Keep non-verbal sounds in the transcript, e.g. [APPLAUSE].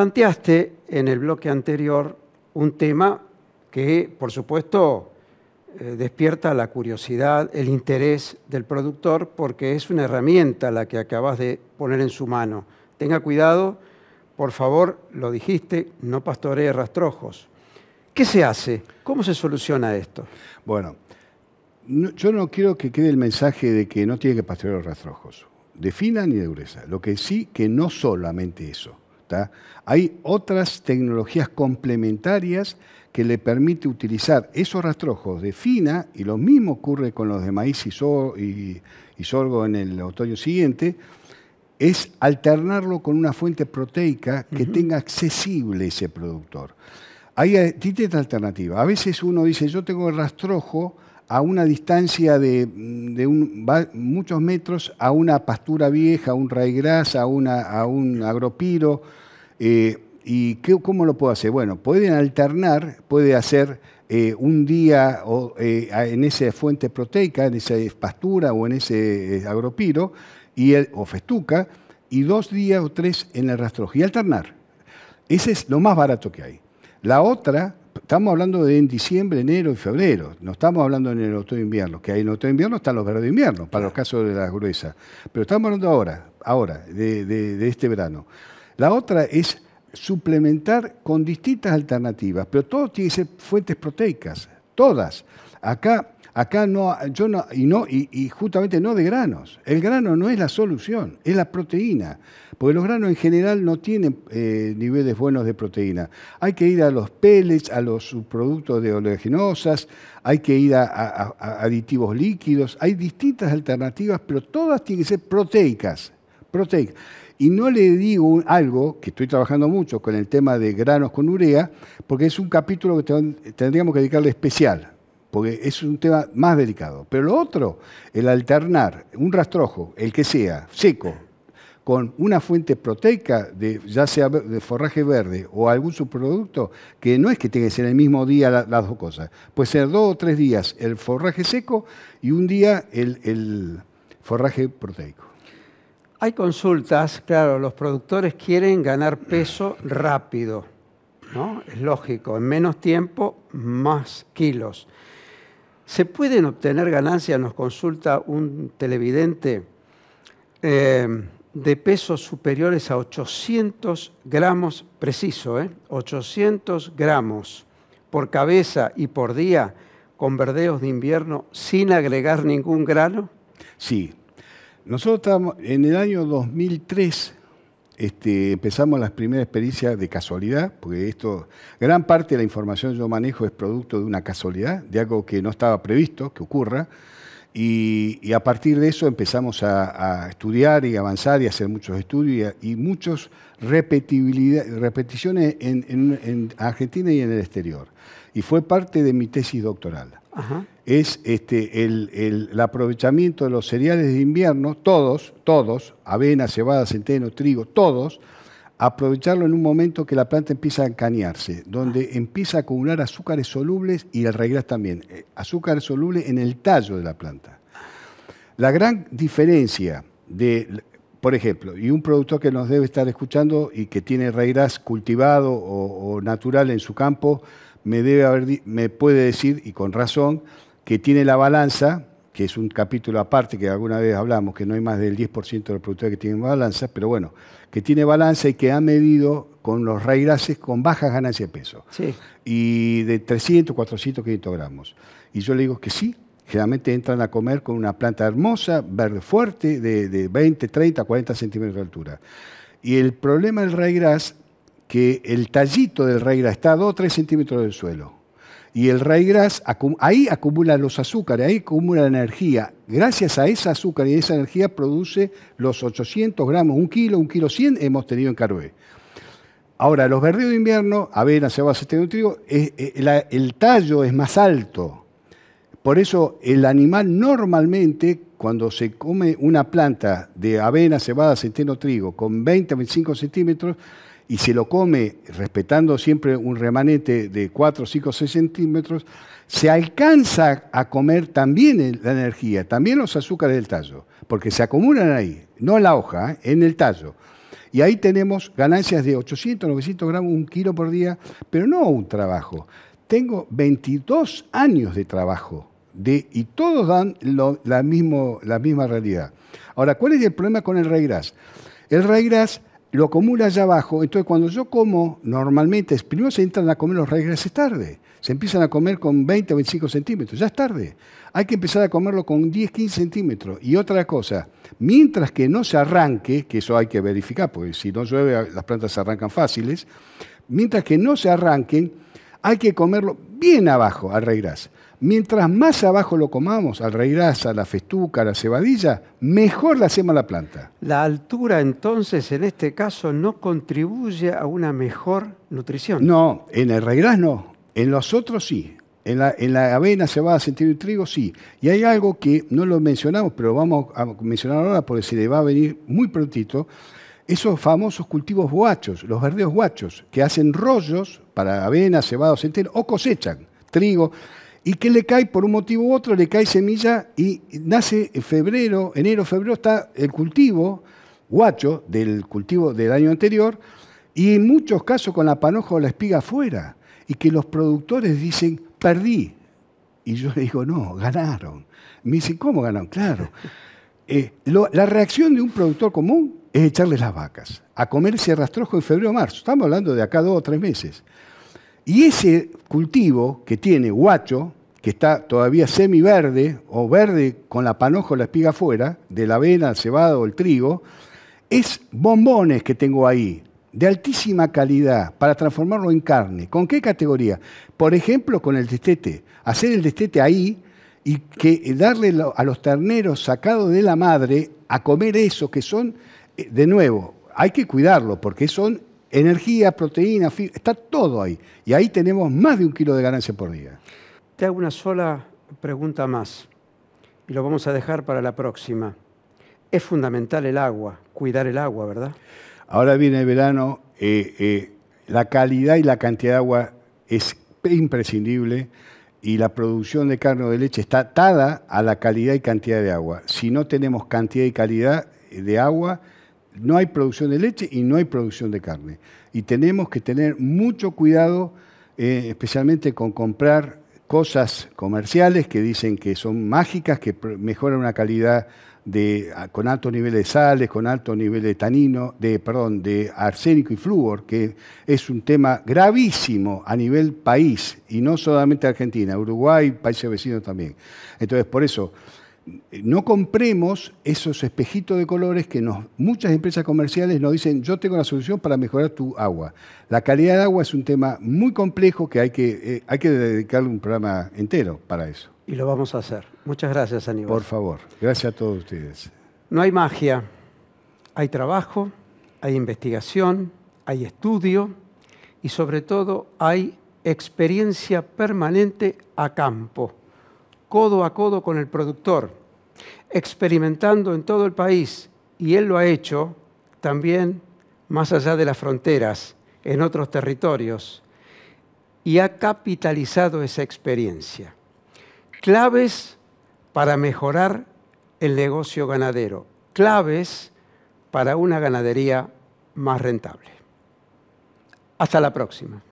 planteaste en el bloque anterior un tema que, por supuesto, eh, despierta la curiosidad, el interés del productor, porque es una herramienta la que acabas de poner en su mano. Tenga cuidado, por favor, lo dijiste, no pastoree rastrojos. ¿Qué se hace? ¿Cómo se soluciona esto? Bueno, yo no quiero que quede el mensaje de que no tiene que pastorear rastrojos, de fina ni de dureza. Lo que sí que no solamente eso hay otras tecnologías complementarias que le permite utilizar esos rastrojos de fina, y lo mismo ocurre con los de maíz y, sorgo en el otoño siguiente, es alternarlo con una fuente proteica que tenga accesible ese productor. Hay eh, distintas alternativa A veces uno dice, yo tengo el rastrojo, a una distancia de, muchos metros a una pastura vieja, a un raigras, a, a un agropiro. Eh, ¿Y qué, cómo lo puedo hacer? Bueno, pueden alternar, puede hacer eh, un día eh, en esa fuente proteica, en esa pastura o en ese agropiro y o festuca, y dos días o tres en el rastrojo y alternar. Ese es lo más barato que hay. La otra estamos hablando de en diciembre, enero y febrero. No estamos hablando en el otoño invierno, que hay en el otoño invierno están los veranos de invierno, para los casos de las gruesas. Pero estamos hablando ahora, ahora, de, de este verano. La otra es suplementar con distintas alternativas, pero todo tiene que ser fuentes proteicas, todas. Acá Acá no, yo no, y no, y, justamente no de granos. El grano no es la solución, es la proteína. Porque los granos en general no tienen eh, niveles buenos de proteína. Hay que ir a los pellets, a los subproductos de oleaginosas, hay que ir a, aditivos líquidos. Hay distintas alternativas, pero todas tienen que ser proteicas. proteicas. Y no le digo algo, que estoy trabajando mucho con el tema de granos con urea, porque es un capítulo que tendríamos que dedicarle especial porque es un tema más delicado. Pero lo otro, el alternar un rastrojo, el que sea, seco, con una fuente proteica, de, ya sea de forraje verde o algún subproducto, que no es que tenga que ser el mismo día las dos cosas. Puede ser dos o tres días el forraje seco y un día el, el forraje proteico. Hay consultas, claro, los productores quieren ganar peso rápido, ¿no? Es lógico, en menos tiempo, más kilos. ¿Se pueden obtener ganancias? Nos consulta un televidente eh, de pesos superiores a 800 gramos, preciso, eh, 800 gramos por cabeza y por día con verdeos de invierno sin agregar ningún grano? Sí. Nosotros estábamos en el año 2003 este, empezamos las primeras experiencias de casualidad, porque esto, gran parte de la información que yo manejo es producto de una casualidad, de algo que no estaba previsto que ocurra, y, a partir de eso empezamos a, estudiar y avanzar y hacer muchos estudios y, y muchas repeticiones en, en Argentina y en el exterior. Y fue parte de mi tesis doctoral. Ajá es este, el, aprovechamiento de los cereales de invierno, todos, todos, avena, cebada, centeno, trigo, todos, aprovecharlo en un momento que la planta empieza a encañarse, donde empieza a acumular azúcares solubles y el reglas también, eh, azúcar soluble en el tallo de la planta. La gran diferencia de, por ejemplo, y un productor que nos debe estar escuchando y que tiene regras cultivado o, natural en su campo, me, debe haber, me puede decir, y con razón, que tiene la balanza, que es un capítulo aparte que alguna vez hablamos, que no hay más del 10% de los productores que tienen balanza, pero bueno, que tiene balanza y que ha medido con los raigrases con bajas ganancias de peso. Sí. Y de 300, 400, 500 gramos. Y yo le digo que sí, generalmente entran a comer con una planta hermosa, verde fuerte, de, 20, 30, 40 centímetros de altura. Y el problema del raigras, que el tallito del raigras está a 2 3 centímetros del suelo y el raigras ahí acumula los azúcares, ahí acumula la energía. Gracias a esa azúcar y esa energía produce los 800 gramos, un kilo, un kilo 100 hemos tenido en Carué. Ahora, los verdíos de invierno, avena, cebada, centeno, trigo, eh, el tallo es más alto. Por eso el animal normalmente cuando se come una planta de avena, cebada, centeno, trigo con 20 25 centímetros, y se lo come respetando siempre un remanente de 4, 5, 6 centímetros, se alcanza a comer también la energía, también los azúcares del tallo, porque se acumulan ahí, no en la hoja, ¿eh? en el tallo. Y ahí tenemos ganancias de 800, 900 gramos, un kilo por día, pero no un trabajo. Tengo 22 años de trabajo de, y todos dan la, mismo, la misma realidad. Ahora, ¿cuál es el problema con el rey gras? El rey lo acumula allá abajo. Entonces, cuando yo como, normalmente, primero se entran a comer los regreses tarde. Se empiezan a comer con 20 o 25 centímetros. Ya es tarde. Hay que empezar a comerlo con 10, 15 centímetros. Y otra cosa, mientras que no se arranque, que eso hay que verificar, porque si no llueve, las plantas se arrancan fáciles. Mientras que no se arranquen, hay que comerlo bien abajo al regreso. Mientras más abajo lo comamos, al a la festuca, la cebadilla, mejor la hacemos la planta. La altura entonces en este caso no contribuye a una mejor nutrición. No, en el reirás no, en los otros sí. En la, en la avena, cebada, centeno y trigo sí. Y hay algo que no lo mencionamos, pero vamos a mencionar ahora porque se le va a venir muy prontito. Esos famosos cultivos guachos, los verdeos guachos, que hacen rollos para avena, cebada, centeno o cosechan trigo y que le cae por un motivo u otro, le cae semilla y nace en febrero, enero, febrero está el cultivo guacho del cultivo del año anterior y en muchos casos con la panoja o la espiga afuera y que los productores dicen, perdí. Y yo le digo, no, ganaron. Me dicen, ¿cómo ganaron? Claro. [LAUGHS] Eh, la reacción de un productor común es echarle las vacas, a comer comerse rastrojo en febrero o marzo. Estamos hablando de acá dos o tres meses. Y ese cultivo que tiene guacho, que está todavía semiverde o verde con la panoja o la espiga afuera, de la avena, el cebado o el trigo, es bombones que tengo ahí, de altísima calidad, para transformarlo en carne. ¿Con qué categoría? Por ejemplo, con el destete. Hacer el destete ahí y que darle a los terneros sacados de la madre a comer eso, que son, eh, de nuevo, hay que cuidarlo, porque son energía, proteína, está todo ahí. Y ahí tenemos más de un kilo de ganancia por día. Te hago una sola pregunta más y lo vamos a dejar para la próxima. Es fundamental el agua, cuidar el agua, ¿verdad? Ahora viene el verano, eh, eh, la calidad y la cantidad de agua es imprescindible y la producción de carne o de leche está atada a la calidad y cantidad de agua. Si no tenemos cantidad y calidad de agua, no hay producción de leche y no hay producción de carne. Y tenemos que tener mucho cuidado, eh, especialmente con comprar cosas comerciales que dicen que son mágicas, que mejoran una calidad de, con alto nivel de sales, con alto nivel de tanino, de, perdón, de arsénico y flúor, que es un tema gravísimo a nivel país, y no solamente Argentina, Uruguay, países vecinos también. Entonces, por eso, no compremos esos espejitos de colores que nos, muchas empresas comerciales nos dicen, yo tengo la solución para mejorar tu agua. La calidad de agua es un tema muy complejo que hay que, eh, hay que dedicarle un programa entero para eso. Y lo vamos a hacer. Muchas gracias, Aníbal. Por favor, gracias a todos ustedes. No hay magia, hay trabajo, hay investigación, hay estudio y sobre todo hay experiencia permanente a campo, codo a codo con el productor experimentando en todo el país, y Él lo ha hecho también más allá de las fronteras, en otros territorios, y ha capitalizado esa experiencia. Claves para mejorar el negocio ganadero, claves para una ganadería más rentable. Hasta la próxima.